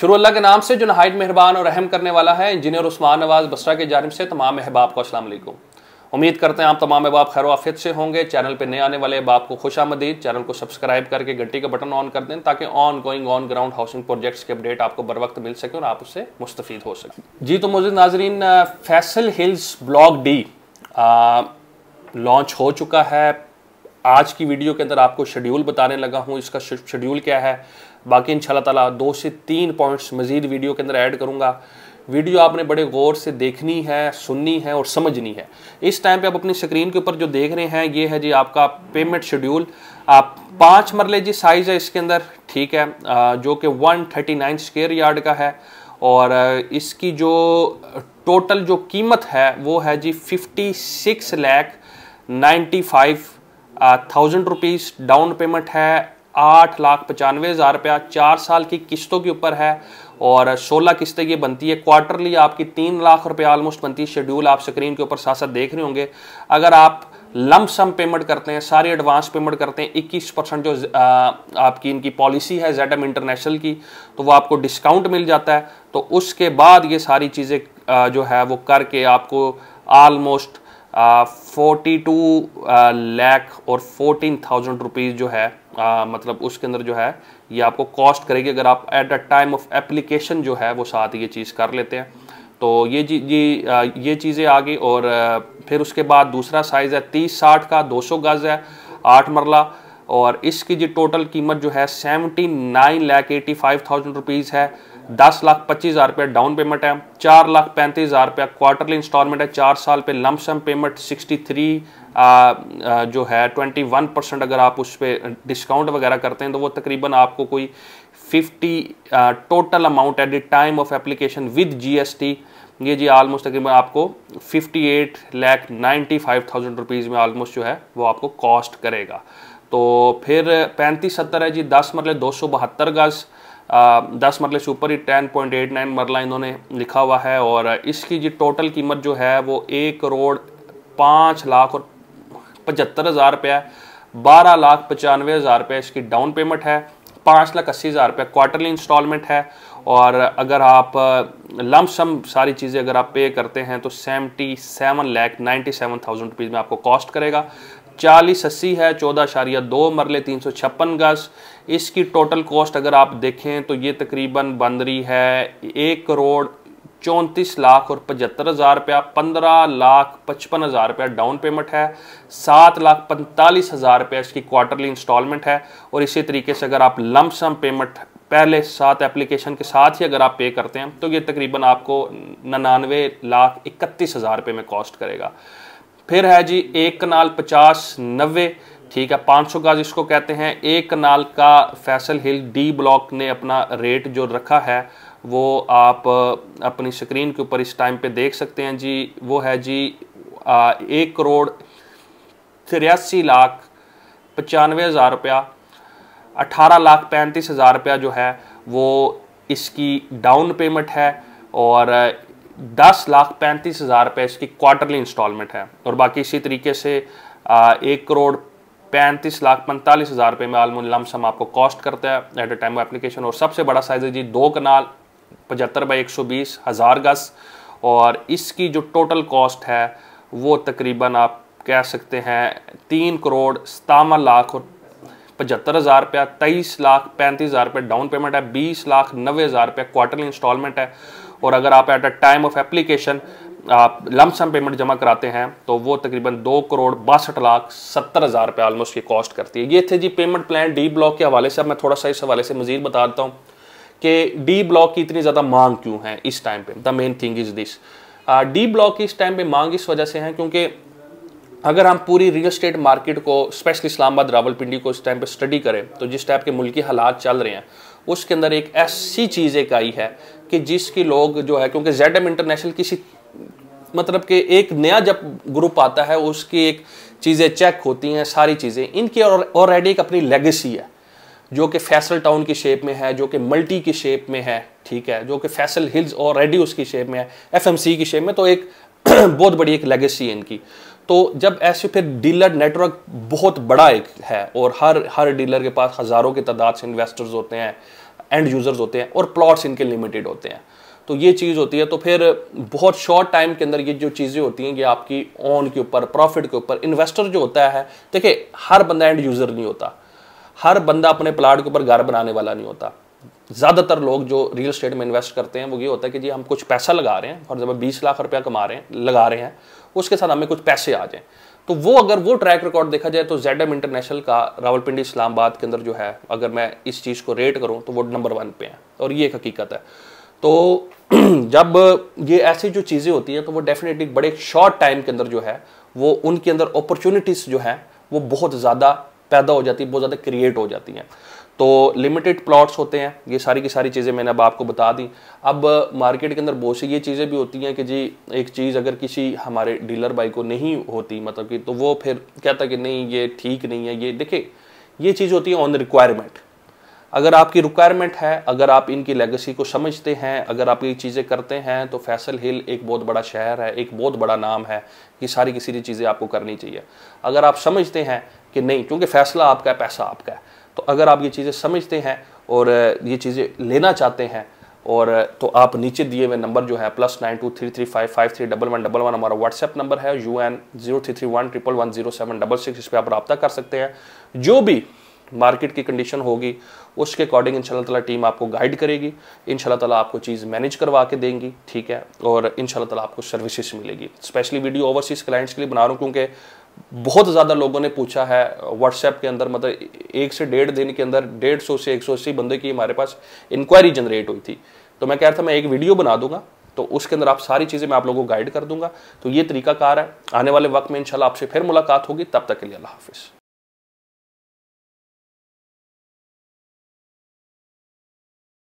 शुरू अल्लाह के नाम से जो नहायत मेहरबान और अहम करने वाला है इंजीनियर उस्मान नवाज बसरा की जानब से तमाम अहबाब को असलम उम्मीद करते हैं आप तमाम अहबाब खैर आफियत से होंगे चैनल पर नए आने वाले अहबाब को खुश आमदीद चैनल को सब्सक्राइब करके घंटी का बटन ऑन कर दें ताकि ongoing on ground housing projects के अपडेट आपको बर वक्त मिल सके और आप उससे मुस्तफ़ हो सके जी तो मुझे नाजरीन Faisal Hills block D launch हो चुका है आज की वीडियो के अंदर आपको शेड्यूल बताने लगा हूँ इसका शेड्यूल क्या है बाकी इन ताला दो से तीन पॉइंट्स मज़ीद वीडियो के अंदर ऐड करूँगा वीडियो आपने बड़े गौर से देखनी है सुननी है और समझनी है इस टाइम पे आप अपनी स्क्रीन के ऊपर जो देख रहे हैं ये है जी आपका पेमेंट शेड्यूल आप पाँच मरले जी साइज़ है इसके अंदर ठीक है जो कि 139 स्क्वेयर यार्ड का है और इसकी जो टोटल जो कीमत है वो है जी 56 lakh five thousand rupees down payment है आठ लाख पचानवे हज़ार रुपया चार साल की किस्तों के ऊपर है और सोलह किस्तें ये बनती है क्वार्टरली आपकी तीन लाख रुपये आलमोस्ट बनती है शेड्यूल आप स्क्रीन के ऊपर साथ साथ देख रहे होंगे अगर आप लम सम पेमेंट करते हैं सारे एडवांस पेमेंट करते हैं 21 परसेंट जो आ, आपकी इनकी पॉलिसी है जेड इंटरनेशनल की तो वो आपको डिस्काउंट मिल जाता है तो उसके बाद ये सारी चीज़ें जो है वो करके आपको आलमोस्ट फोर्टी टू लैख और फोर्टीन थाउजेंड रुपीज़ जो है आ, मतलब उसके अंदर जो है ये आपको कॉस्ट करेगी अगर आप at a time of application जो है वो साथ ये चीज़ कर लेते हैं तो ये जी जी ये चीज़ें आ गई और फिर उसके बाद दूसरा साइज़ है तीस साठ का दो सौ गज़ है आठ मरला और इसकी जी टोटल कीमत जो है seventy nine lakh eighty five thousand rupees है दस लाख पच्चीस हज़ार रुपया डाउन पेमेंट है चार लाख पैंतीस हज़ार रुपया क्वार्टरली इंस्टॉलमेंट है चार साल पे लमसम पेमेंट सिक्सटी थ्री जो है ट्वेंटी वन परसेंट अगर आप उस पर डिस्काउंट वगैरह करते हैं तो वो तकरीबन आपको कोई fifty total amount at the time of application with टी ये जी आलमोस्ट तकरीबन आपको fifty eight lakh ninety five thousand rupees में आलमोस्ट जो है वो आपको कॉस्ट करेगा तो फिर पैंतीस सत्तर है जी दस मरले दो सौ बहत्तर गज़ दस मरले से ऊपर ही टेन पॉइंट एट नाइन मरला इन्होंने लिखा हुआ है और इसकी जो टोटल कीमत जो है वो एक करोड़ पाँच लाख और पचहत्तर हज़ार रुपया बारह लाख पचानवे हज़ार रुपया इसकी डाउन पेमेंट है पाँच लाख अस्सी हज़ार रुपया क्वार्टरली इंस्टॉलमेंट है और अगर आप लम सम सारी चीज़ें अगर आप पे करते हैं तो seventy seven lakh ninety seven thousand rupees में आपको कॉस्ट करेगा चालीस अस्सी है चौदह शारिया दो मरले तीन सौ छप्पन गज इसकी टोटल कॉस्ट अगर आप देखें तो ये तकरीबन बन रही है एक करोड़ चौंतीस लाख और पचहत्तर हज़ार रुपया पंद्रह लाख पचपन हज़ार रुपया डाउन पेमेंट है सात लाख पैंतालीस हज़ार रुपया इसकी क्वार्टरली इंस्टॉलमेंट है और इसी तरीके से अगर आप लमसम पेमेंट पहले सात एप्लीकेशन के साथ ही अगर आप पे करते हैं तो ये तकरीबन आपको ननानवे लाख इकतीस हज़ार रुपये में कॉस्ट करेगा फिर है जी एक कनाल पचास नब्बे ठीक है 500 गज इसको कहते हैं एक कनाल का फैसल हिल डी ब्लॉक ने अपना रेट जो रखा है वो आप अपनी स्क्रीन के ऊपर इस टाइम पे देख सकते हैं जी वो है जी आ, एक करोड़ तिरासी लाख पचानवे हज़ार रुपया अठारह लाख पैंतीस हज़ार रुपया जो है वो इसकी डाउन पेमेंट है और दस लाख पैंतीस हज़ार रुपये इसकी क्वार्टरली इंस्टॉलमेंट है और बाकी इसी तरीके से आ, एक करोड़ पैंतीस लाख पैंतालीस हज़ार रुपये में आलमोन लमसम आपको कॉस्ट करता है at a time of application और सबसे बड़ा साइज़ है जी दो कनाल पचहत्तर बाई एक सौ बीस हज़ार गज और इसकी जो टोटल कॉस्ट है वो तकरीबन आप कह सकते हैं तीन करोड़ सतावन लाख और पचहत्तर हज़ार रुपया तेईस लाख पैंतीस हज़ार रुपये डाउन पेमेंट है बीस लाख नबे हज़ार रुपया क्वार्टरली इंस्टॉलमेंट है और अगर आप at a time of application आप लमसम पेमेंट जमा कराते हैं तो वो तकरीबन दो करोड़ बासठ लाख सत्तर हज़ार रुपये आलमोस्ट की कॉस्ट करती है ये थे जी पेमेंट प्लान डी ब्लॉक के हवाले से अब मैं थोड़ा सा इस हवाले से मजीद बता देता हूँ कि डी ब्लॉक की इतनी ज़्यादा मांग क्यों है इस टाइम पर the main thing is this D block की इस टाइम पर मांग इस वजह से है क्योंकि अगर हम पूरी रियल स्टेट मार्केट को स्पेशली इस्लामाबाद रावलपिंडी को इस टाइम पर स्टडी करें तो जिस टाइप के मुल्की हालात चल रहे हैं उसके अंदर एक ऐसी चीज़ एक आई है कि जिसकी लोग जो है क्योंकि जेड एम इंटरनेशनल किसी मतलब कि एक नया जब ग्रुप आता है उसकी एक चीज़ें चेक होती हैं सारी चीज़ें इनकी ऑलरेडी एक अपनी लेगेसी है जो कि फैसल टाउन की शेप में है जो कि मल्टी की शेप में है ठीक है जो कि फैसल हिल्स ऑलरेडी उसकी शेप में है एफएमसी की शेप में तो एक बहुत बड़ी एक लेगेसी है इनकी तो जब ऐसे फिर डीलर नेटवर्क बहुत बड़ा एक है और हर हर डीलर के पास हज़ारों की तादाद से इन्वेस्टर्स होते हैं एंड यूज़र्स होते हैं और प्लॉट्स इनके लिमिटेड होते हैं तो ये चीज़ होती है तो फिर बहुत शॉर्ट टाइम के अंदर ये जो चीज़ें होती हैं ये आपकी ऑन के ऊपर प्रॉफिट के ऊपर इन्वेस्टर जो होता है देखिए हर बंदा एंड यूज़र नहीं होता हर बंदा अपने प्लाट के ऊपर घर बनाने वाला नहीं होता ज़्यादातर लोग जो रियल स्टेट में इन्वेस्ट करते हैं वो ये होता है कि जी हम कुछ पैसा लगा रहे हैं फॉर एग्जाम्पल बीस लाख रुपया कमा रहे हैं लगा रहे हैं उसके साथ हमें कुछ पैसे आ जाएँ तो वो अगर वो ट्रैक रिकॉर्ड देखा जाए तो जेड एम इंटरनेशनल का रावलपिंडी इस्लामाबाद के अंदर जो है अगर मैं इस चीज़ को रेट करूँ तो वो नंबर वन पे है और ये एक हकीकत है तो जब ये ऐसी जो चीज़ें होती हैं तो वो डेफिनेटली बड़े शॉर्ट टाइम के अंदर जो है वो उनके अंदर अपॉर्चुनिटीज़ जो हैं वो बहुत ज़्यादा पैदा हो जाती है बहुत ज़्यादा क्रिएट हो जाती हैं तो लिमिटेड प्लॉट्स होते हैं ये सारी की सारी चीज़ें मैंने अब आपको बता दी अब मार्केट के अंदर बहुत सी ये चीज़ें भी होती हैं कि जी एक चीज़ अगर किसी हमारे डीलर भाई को नहीं होती मतलब कि तो वो फिर कहता कि नहीं ये ठीक नहीं है ये देखिए ये चीज़ होती है ऑन रिक्वायरमेंट अगर आपकी रिक्वायरमेंट है अगर आप इनकी लेगेसी को समझते हैं अगर आप ये चीज़ें करते हैं तो फैसल हिल एक बहुत बड़ा शहर है एक बहुत बड़ा नाम है ये सारी की सारी चीज़ें आपको करनी चाहिए अगर आप समझते हैं कि नहीं क्योंकि फैसला आपका है पैसा आपका है तो अगर आप ये चीज़ें समझते हैं और ये चीज़ें लेना चाहते हैं और तो आप नीचे दिए हुए नंबर जो है plus nine two three three five five three double one double one हमारा व्हाट्सएप नंबर है U N zero three three one triple one zero seven double six इस पर आप रब्ता कर सकते हैं जो भी मार्केट की कंडीशन होगी उसके अकॉर्डिंग इन ताला टीम आपको गाइड करेगी इन ताला आपको चीज़ मैनेज करवा के देंगी ठीक है और इन ताला आपको सर्विसेज मिलेगी स्पेशली वीडियो ओवरसीज़ क्लाइंट्स के लिए बना रहा हूँ क्योंकि बहुत ज़्यादा लोगों ने पूछा है व्हाट्सएप के अंदर मतलब एक से डेढ़ दिन के अंदर डेढ़ सौ से एक सौ अस्सी बंदे की हमारे पास इंक्वायरी जनरेट हुई थी तो मैं कह रहा था मैं एक वीडियो बना दूंगा तो उसके अंदर आप सारी चीज़ें मैं आप लोगों को गाइड कर दूंगा तो ये तरीका कार है आने वाले वक्त में इंशाल्लाह आपसे फिर मुलाकात होगी तब तक के लिए अल्लाह हाफिज़